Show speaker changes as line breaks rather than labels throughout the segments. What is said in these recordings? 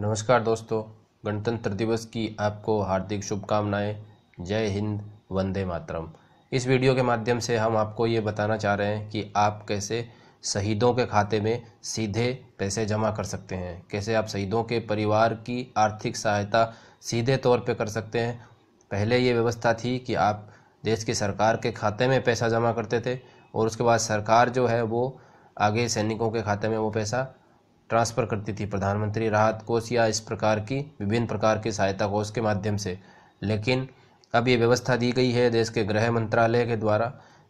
नमस्कार दोस्तों गणतंत्र दिवस की आपको हार्दिक शुभकामनाएं जय हिंद वंदे मातरम इस वीडियो के माध्यम से हम आपको ये बताना चाह रहे हैं कि आप कैसे शहीदों के खाते में सीधे पैसे जमा कर सकते हैं कैसे आप शहीदों के परिवार की आर्थिक सहायता सीधे तौर पे कर सकते हैं पहले ये व्यवस्था थी कि आप देश की सरकार के खाते में पैसा जमा करते थे और उसके बाद सरकार जो है वो आगे सैनिकों के खाते में वो पैसा ट्रांसफ़र करती थी प्रधानमंत्री राहत कोष या इस प्रकार की विभिन्न प्रकार के सहायता कोष के माध्यम से लेकिन अब ये व्यवस्था दी गई है देश के गृह मंत्रालय के द्वारा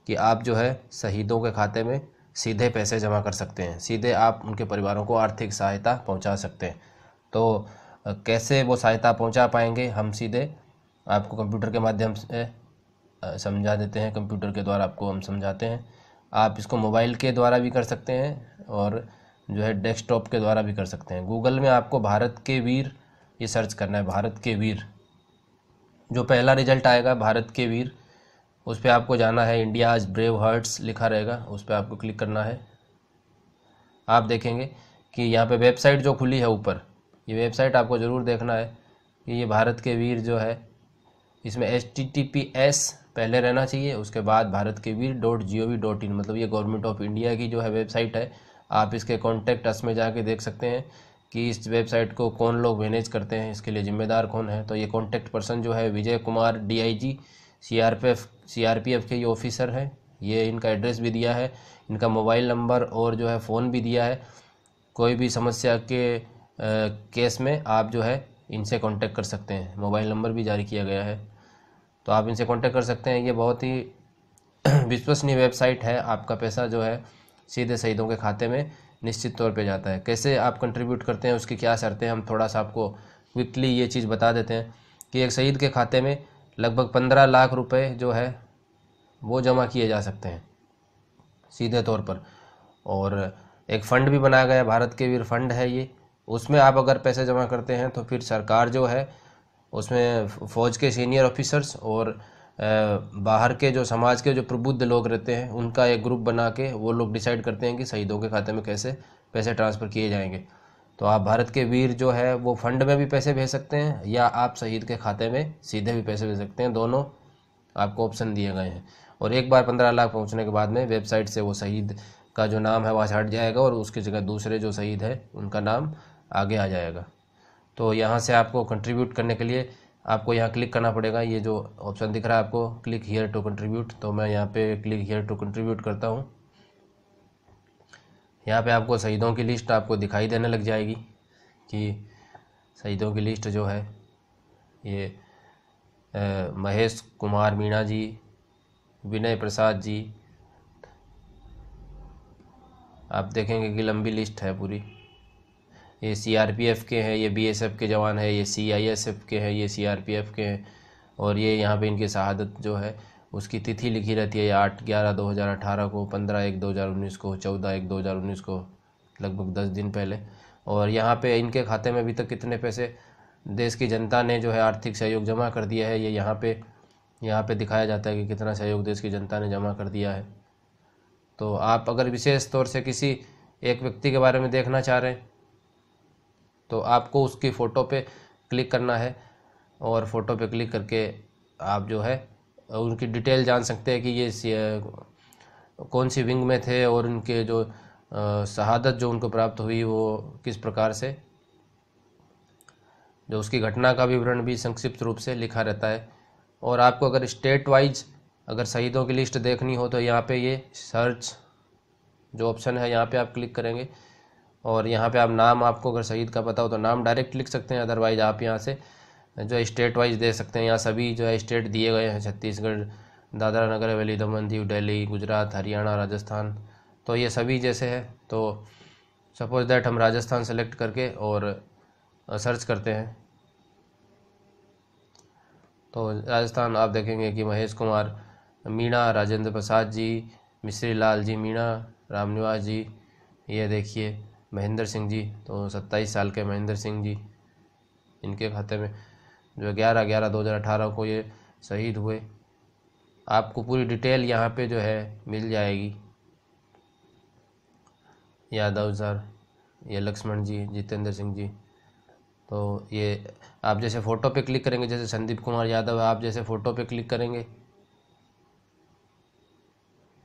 कि आप जो है शहीदों के खाते में सीधे पैसे जमा कर सकते हैं सीधे आप उनके परिवारों को आर्थिक सहायता पहुंचा सकते हैं तो कैसे वो सहायता पहुंचा पाएंगे हम सीधे आपको कंप्यूटर के माध्यम से समझा देते हैं कंप्यूटर के द्वारा आपको हम समझाते हैं आप इसको मोबाइल के द्वारा भी कर सकते हैं और जो है डेस्कटॉप के द्वारा भी कर सकते हैं गूगल में आपको भारत के वीर ये सर्च करना है भारत के वीर जो पहला रिजल्ट आएगा भारत के वीर उस पर आपको जाना है इंडिया ब्रेव हर्ट्स लिखा रहेगा उस पर आपको क्लिक करना है आप देखेंगे कि यहाँ पे वेबसाइट जो खुली है ऊपर ये वेबसाइट आपको ज़रूर देखना है कि ये भारत के वीर जो है इसमें एच पहले रहना चाहिए उसके बाद भारत के Veer dot G O V dot in मतलब ये गवर्नमेंट ऑफ इंडिया की जो है वेबसाइट है आप इसके कॉन्टैक्ट अस में जाके देख सकते हैं कि इस वेबसाइट को कौन लोग मैनेज करते हैं इसके लिए जिम्मेदार कौन है तो ये कॉन्टैक्ट पर्सन जो है Vijay Kumar D I G R P F के ये ऑफिसर है ये इनका एड्रेस भी दिया है इनका मोबाइल नंबर और जो है फ़ोन भी दिया है कोई भी समस्या के आ, केस में आप जो है इनसे कांटेक्ट कर सकते हैं मोबाइल नंबर भी जारी किया गया है तो आप इनसे कांटेक्ट कर सकते हैं ये बहुत ही विश्वसनीय वेबसाइट है आपका पैसा जो है सीधे शहीदों के खाते में निश्चित तौर पे जाता है कैसे आप कंट्रीब्यूट करते हैं उसकी क्या शर्तें हम थोड़ा सा आपको क्विकली ये चीज़ बता देते हैं कि एक शहीद के खाते में लगभग पंद्रह लाख रुपये जो है वो जमा किए जा सकते हैं सीधे तौर पर और एक फ़ंड भी बनाया गया भारत के वीर फंड है ये उसमें आप अगर पैसे जमा करते हैं तो फिर सरकार जो है उसमें फ़ौज के सीनियर ऑफिसर्स और बाहर के जो समाज के जो प्रबुद्ध लोग रहते हैं उनका एक ग्रुप बना के वो लोग डिसाइड करते हैं कि शहीदों के खाते में कैसे पैसे ट्रांसफ़र किए जाएंगे तो आप भारत के वीर जो है वो फंड में भी पैसे भेज सकते हैं या आप शहीद के खाते में सीधे भी पैसे भेज सकते हैं दोनों आपको ऑप्शन दिए गए हैं और एक बार पंद्रह लाख पहुंचने के बाद में वेबसाइट से वो शहीद का जो नाम है वह से हट जाएगा और उसकी जगह दूसरे जो शहीद है उनका नाम आगे आ जाएगा तो यहाँ से आपको कंट्रीब्यूट करने के लिए आपको यहाँ क्लिक करना पड़ेगा ये जो ऑप्शन दिख रहा है आपको क्लिक हियर टू कंट्रीब्यूट तो मैं यहाँ पे क्लिक हियर टू कंट्रीब्यूट करता हूँ यहाँ पे आपको शहीदों की लिस्ट आपको दिखाई देने लग जाएगी कि शहीदों की लिस्ट जो है ये महेश कुमार मीणा जी विनय प्रसाद जी आप देखेंगे कि लंबी लिस्ट है पूरी ये सी के हैं ये बी के जवान है ये सी के हैं ये सी के हैं और ये यहाँ पे इनकी शहादत जो है उसकी तिथि लिखी रहती है आठ ग्यारह दो हज़ार अठारह को पंद्रह एक दो हज़ार उन्नीस को चौदह एक दो हज़ार उन्नीस को लगभग दस दिन पहले और यहाँ पे इनके खाते में अभी तक कितने पैसे देश की जनता ने जो है आर्थिक सहयोग जमा कर दिया है ये यहाँ पे यहाँ पे दिखाया जाता है कि कितना सहयोग देश की जनता ने जमा कर दिया है तो आप अगर विशेष तौर से किसी एक व्यक्ति के बारे में देखना चाह रहे हैं तो आपको उसकी फ़ोटो पे क्लिक करना है और फ़ोटो पे क्लिक करके आप जो है उनकी डिटेल जान सकते हैं कि ये कौन सी विंग में थे और उनके जो शहादत जो उनको प्राप्त हुई वो किस प्रकार से जो उसकी घटना का विवरण भी संक्षिप्त रूप से लिखा रहता है और आपको अगर स्टेट वाइज अगर शहीदों की लिस्ट देखनी हो तो यहाँ पे ये सर्च जो ऑप्शन है यहाँ पे आप क्लिक करेंगे और यहाँ पे आप नाम आपको अगर शहीद का पता हो तो नाम डायरेक्ट लिख सकते हैं अदरवाइज़ आप यहाँ से जो है स्टेट वाइज दे सकते हैं यहाँ सभी जो है स्टेट दिए गए हैं छत्तीसगढ़ दादरा नगर हवेली दमन दीव डेली गुजरात हरियाणा राजस्थान तो ये सभी जैसे है तो सपोज दैट हम राजस्थान सेलेक्ट करके और सर्च करते हैं तो राजस्थान आप देखेंगे कि महेश कुमार मीणा राजेंद्र प्रसाद जी मिश्री लाल जी मीणा रामनिवास जी ये देखिए महेंद्र सिंह जी तो सत्ताईस साल के महेंद्र सिंह जी इनके खाते में जो ग्यारह ग्यारह दो हज़ार अठारह को ये शहीद हुए आपको पूरी डिटेल यहाँ पे जो है मिल जाएगी यादव सर ये लक्ष्मण जी जितेंद्र सिंह जी तो ये आप जैसे फ़ोटो पे क्लिक करेंगे जैसे संदीप कुमार यादव आप जैसे फ़ोटो पे क्लिक करेंगे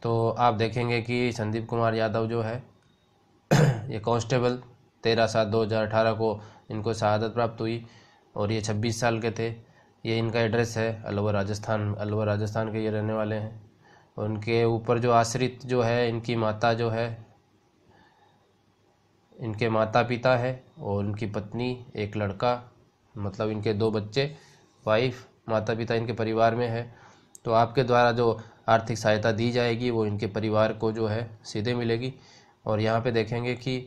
तो आप देखेंगे कि संदीप कुमार यादव जो है ये कांस्टेबल तेरह सात दो हज़ार अठारह को इनको शहादत प्राप्त हुई और ये छब्बीस साल के थे ये इनका एड्रेस है अलवर राजस्थान अलवर राजस्थान के ये रहने वाले हैं उनके ऊपर जो आश्रित जो है इनकी माता जो है इनके माता पिता है और इनकी पत्नी एक लड़का मतलब इनके दो बच्चे वाइफ माता पिता इनके परिवार में है तो आपके द्वारा जो आर्थिक सहायता दी जाएगी वो इनके परिवार को जो है सीधे मिलेगी और यहाँ पे देखेंगे कि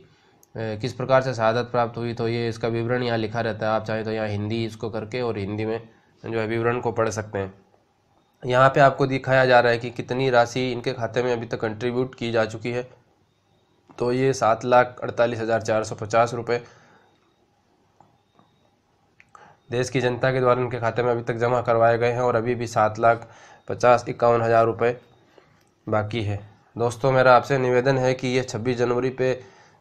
किस प्रकार से शहादत प्राप्त हुई तो ये इसका विवरण यहाँ लिखा रहता है आप चाहें तो यहाँ हिंदी इसको करके और हिंदी में जो है विवरण को पढ़ सकते हैं यहाँ पे आपको दिखाया जा रहा है कि कितनी राशि इनके खाते में अभी तक कंट्रीब्यूट की जा चुकी है तो ये सात लाख अड़तालीस हज़ार चार सौ पचास रुपये देश की जनता के द्वारा इनके खाते में अभी तक जमा करवाए गए हैं और अभी भी सात लाख पचास इक्यावन हज़ार रुपये बाकी है दोस्तों मेरा आपसे निवेदन है कि ये छब्बीस जनवरी पे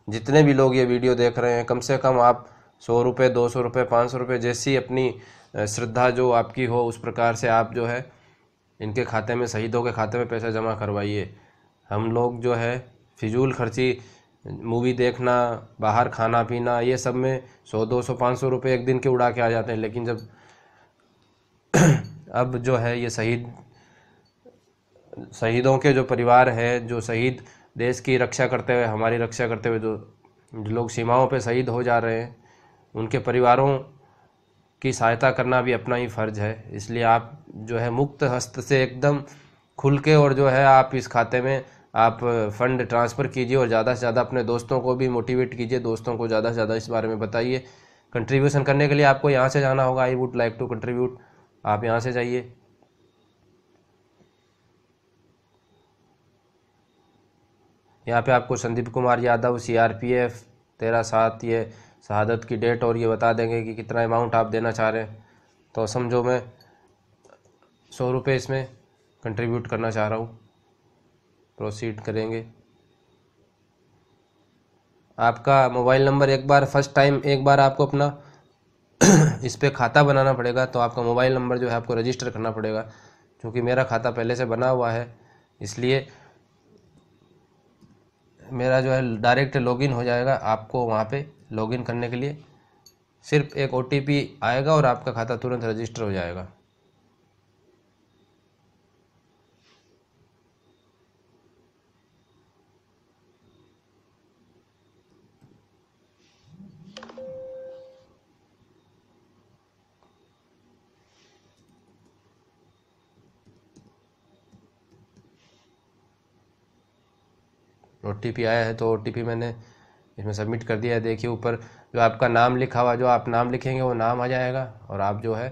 जितने भी लोग ये वीडियो देख रहे हैं कम से कम आप सौ रुपये दो सौ रुपये पाँच सौ रुपये जैसी अपनी श्रद्धा जो आपकी हो उस प्रकार से आप जो है इनके खाते में शहीदों के खाते में पैसा जमा करवाइए हम लोग जो है फिजूल खर्ची मूवी देखना बाहर खाना पीना ये सब में सौ दो सौ पाँच सौ रुपये एक दिन के उड़ा के आ जाते हैं लेकिन जब अब जो है ये शहीद शहीदों के जो परिवार हैं जो शहीद देश की रक्षा करते हुए हमारी रक्षा करते हुए जो लोग सीमाओं पे शहीद हो जा रहे हैं उनके परिवारों की सहायता करना भी अपना ही फ़र्ज है इसलिए आप जो है मुक्त हस्त से एकदम खुल के और जो है आप इस खाते में आप फंड ट्रांसफ़र कीजिए और ज़्यादा से ज़्यादा अपने दोस्तों को भी मोटिवेट कीजिए दोस्तों को ज़्यादा से ज़्यादा इस बारे में बताइए कंट्रीब्यूशन करने के लिए आपको यहाँ से जाना होगा I would like to contribute आप यहाँ से जाइए यहाँ पे आपको संदीप कुमार यादव सीआरपीएफ तेरह सात ये शहादत की डेट और ये बता देंगे कि कितना अमाउंट आप देना चाह रहे हैं तो समझो मैं सौ रुपये इसमें कंट्रीब्यूट करना चाह रहा हूँ प्रोसीड करेंगे आपका मोबाइल नंबर एक बार फर्स्ट टाइम एक बार आपको अपना इस पर खाता बनाना पड़ेगा तो आपका मोबाइल नंबर जो है आपको रजिस्टर करना पड़ेगा क्योंकि मेरा खाता पहले से बना हुआ है इसलिए मेरा जो है डायरेक्ट लॉगिन हो जाएगा आपको वहाँ पे लॉगिन करने के लिए सिर्फ एक ओ आएगा और आपका खाता तुरंत रजिस्टर हो जाएगा ओ आया है तो ओ मैंने इसमें सबमिट कर दिया है देखिए ऊपर जो आपका नाम लिखा हुआ जो आप नाम लिखेंगे वो नाम आ जाएगा और आप जो है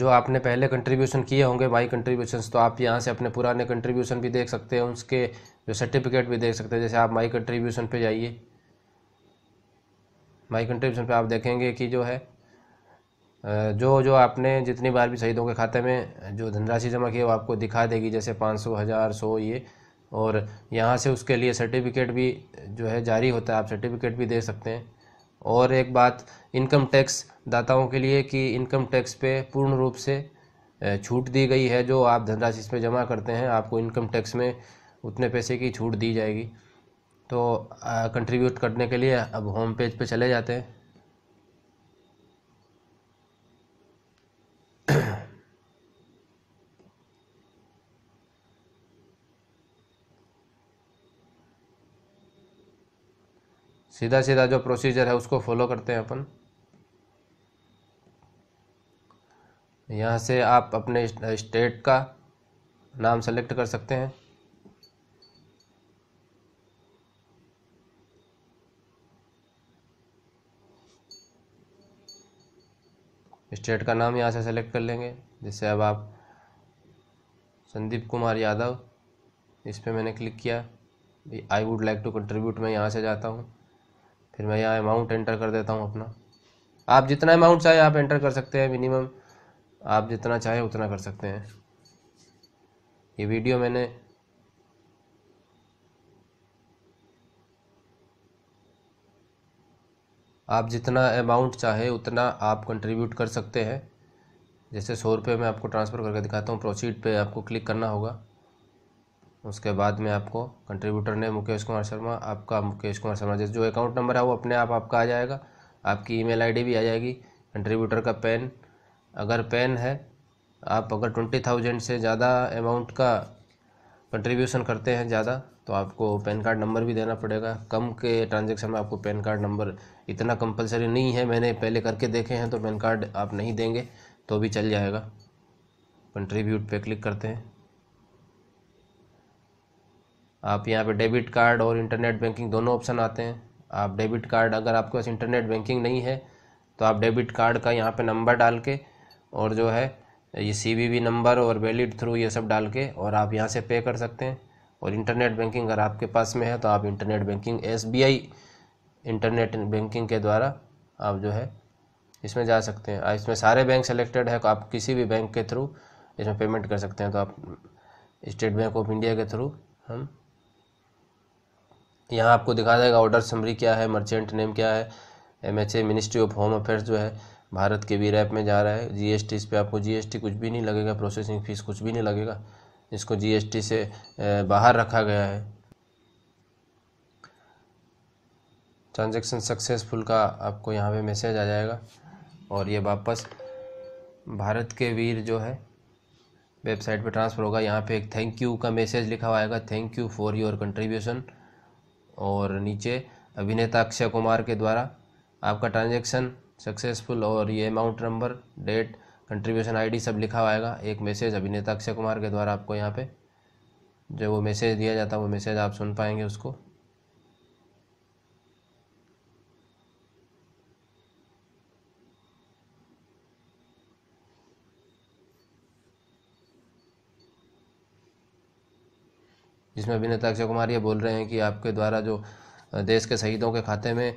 जो आपने पहले कंट्रीब्यूशन किए होंगे माई कंट्रीब्यूशन तो आप यहाँ से अपने पुराने कंट्रीब्यूशन भी देख सकते हैं उसके जो सर्टिफिकेट भी देख सकते हैं जैसे आप माई कंट्रीब्यूशन पे जाइए माई कंट्रीब्यूशन पे आप देखेंगे कि जो है जो जो आपने जितनी बार भी शहीदों के खाते में जो धनराशि जमा की वो आपको दिखा देगी जैसे पाँच सौ हज़ार सौ ये और यहाँ से उसके लिए सर्टिफिकेट भी जो है जारी होता है आप सर्टिफिकेट भी दे सकते हैं और एक बात इनकम टैक्स दाताओं के लिए कि इनकम टैक्स पे पूर्ण रूप से छूट दी गई है जो आप धनराशि इसमें जमा करते हैं आपको इनकम टैक्स में उतने पैसे की छूट दी जाएगी तो कंट्रीब्यूट करने के लिए अब होम पेज पे चले जाते हैं सीधा सीधा जो प्रोसीजर है उसको फॉलो करते हैं अपन यहाँ से आप अपने स्टेट का नाम सेलेक्ट कर सकते हैं स्टेट का नाम यहाँ से सेलेक्ट कर लेंगे जैसे अब आप संदीप कुमार यादव इस पर मैंने क्लिक किया I would like to contribute मैं यहाँ से जाता हूँ फिर मैं यहाँ अमाउंट एंटर कर देता हूँ अपना आप जितना अमाउंट चाहे आप एंटर कर सकते हैं मिनिमम आप जितना चाहे उतना कर सकते हैं ये वीडियो मैंने आप जितना अमाउंट चाहे उतना आप कंट्रीब्यूट कर सकते हैं जैसे सौ रुपये मैं आपको ट्रांसफ़र करके दिखाता हूँ प्रोसीड पे आपको क्लिक करना होगा उसके बाद में आपको कंट्रीब्यूटर ने मुकेश कुमार शर्मा आपका मुकेश कुमार शर्मा जैसे जो अकाउंट नंबर है वो अपने आप आपका आ जाएगा आपकी ईमेल आईडी भी आ जाएगी कंट्रीब्यूटर का पेन अगर पेन है आप अगर ट्वेंटी थाउजेंड से ज़्यादा अमाउंट का कंट्रीब्यूशन करते हैं ज़्यादा तो आपको पेन कार्ड नंबर भी देना पड़ेगा कम के ट्रांजेक्शन में आपको पैन कार्ड नंबर इतना कंपलसरी नहीं है मैंने पहले करके देखे हैं तो पेन कार्ड आप नहीं देंगे तो भी चल जाएगा कंट्रीब्यूट पे क्लिक करते हैं आप यहाँ पे डेबिट कार्ड और इंटरनेट बैंकिंग दोनों ऑप्शन आते हैं आप डेबिट कार्ड अगर आपके पास इंटरनेट बैंकिंग नहीं है तो आप डेबिट कार्ड का यहाँ पे नंबर डाल के और जो है ये सी नंबर और वैलिड थ्रू ये सब डाल के और आप यहाँ से पे कर सकते हैं और इंटरनेट बैंकिंग अगर आपके पास में है तो आप इंटरनेट बैंकिंग एस इंटरनेट बैंकिंग के द्वारा आप जो है इसमें जा सकते हैं इसमें सारे बैंक सेलेक्टेड है तो आप किसी भी बैंक के थ्रू इसमें पेमेंट कर सकते हैं तो आप स्टेट बैंक ऑफ इंडिया के थ्रू हम यहाँ आपको दिखा जाएगा ऑर्डर समरी क्या है मर्चेंट नेम क्या है M H A Ministry of Home Affairs जो है भारत के वी रैप में जा रहा है जीएसटी इस पर आपको जीएसटी कुछ भी नहीं लगेगा प्रोसेसिंग फ़ीस कुछ भी नहीं लगेगा इसको जीएसटी से बाहर रखा गया है ट्रांजैक्शन सक्सेसफुल का आपको यहाँ पे मैसेज आ जाएगा और ये वापस भारत के वीर जो है वेबसाइट पे ट्रांसफ़र होगा यहाँ पे एक थैंक यू का मैसेज लिखा हुआ आएगा thank you for your contribution और नीचे अभिनेता अक्षय कुमार के द्वारा आपका ट्रांजेक्शन सक्सेसफुल और ये amount number date contribution ID सब लिखा आएगा एक मैसेज अभिनेता अक्षय कुमार के द्वारा आपको यहाँ पे जो वो मैसेज दिया जाता है वो मैसेज आप सुन पाएंगे उसको जिसमें अभिनेता अक्षय कुमार ये बोल रहे हैं कि आपके द्वारा जो देश के शहीदों के खाते में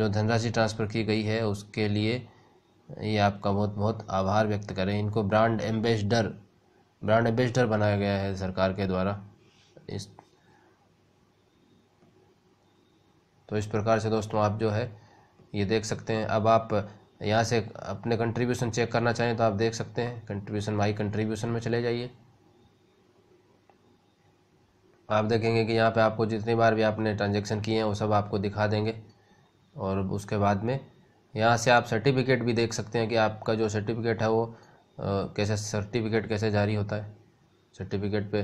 जो धनराशि ट्रांसफ़र की गई है उसके लिए ये आपका बहुत बहुत आभार व्यक्त करें इनको ब्रांड एम्बेसडर ब्रांड एम्बेसडर बनाया गया है सरकार के द्वारा इस तो इस प्रकार से दोस्तों आप जो है ये देख सकते हैं अब आप यहाँ से अपने कंट्रीब्यूशन चेक करना चाहें तो आप देख सकते हैं कंट्रीब्यूशन माई कंट्रीब्यूशन में चले जाइए आप देखेंगे कि यहाँ पे आपको जितनी बार भी आपने ट्रांजेक्शन किए हैं वो सब आपको दिखा देंगे और उसके बाद में यहाँ से आप सर्टिफिकेट भी देख सकते हैं कि आपका जो सर्टिफिकेट है वो कैसे सर्टिफिकेट कैसे जारी होता है सर्टिफिकेट पे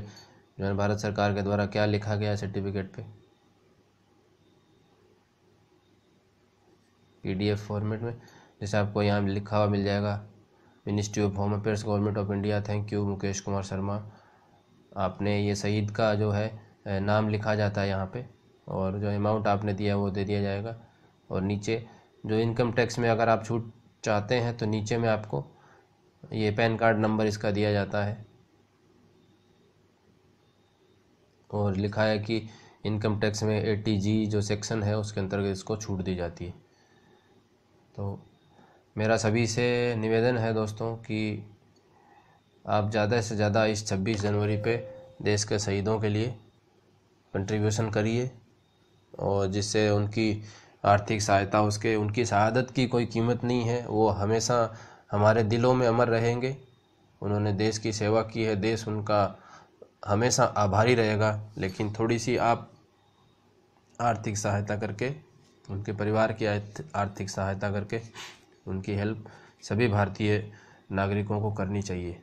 जो है भारत सरकार के द्वारा क्या लिखा गया है सर्टिफिकेट पे पीडीएफ फॉर्मेट में जैसे आपको यहाँ लिखा हुआ मिल जाएगा Ministry of Home Affairs Government of India thank you Mukesh Kumar Sharma आपने ये शहीद का जो है नाम लिखा जाता है यहाँ पे और जो अमाउंट आपने दिया वो दे दिया जाएगा और नीचे जो इनकम टैक्स में अगर आप छूट चाहते हैं तो नीचे में आपको ये पैन कार्ड नंबर इसका दिया जाता है और लिखा है कि इनकम टैक्स में ए जो सेक्शन है उसके अंतर्गत इसको छूट दी जाती है तो मेरा सभी से निवेदन है दोस्तों कि आप ज़्यादा से ज़्यादा इस छब्बीस जनवरी पे देश के शहीदों के लिए कंट्रीब्यूशन करिए और जिससे उनकी आर्थिक सहायता उसके उनकी शहादत की कोई कीमत नहीं है वो हमेशा हमारे दिलों में अमर रहेंगे उन्होंने देश की सेवा की है देश उनका हमेशा आभारी रहेगा लेकिन थोड़ी सी आप आर्थिक सहायता करके उनके परिवार की आर्थिक सहायता करके उनकी हेल्प सभी भारतीय नागरिकों को करनी चाहिए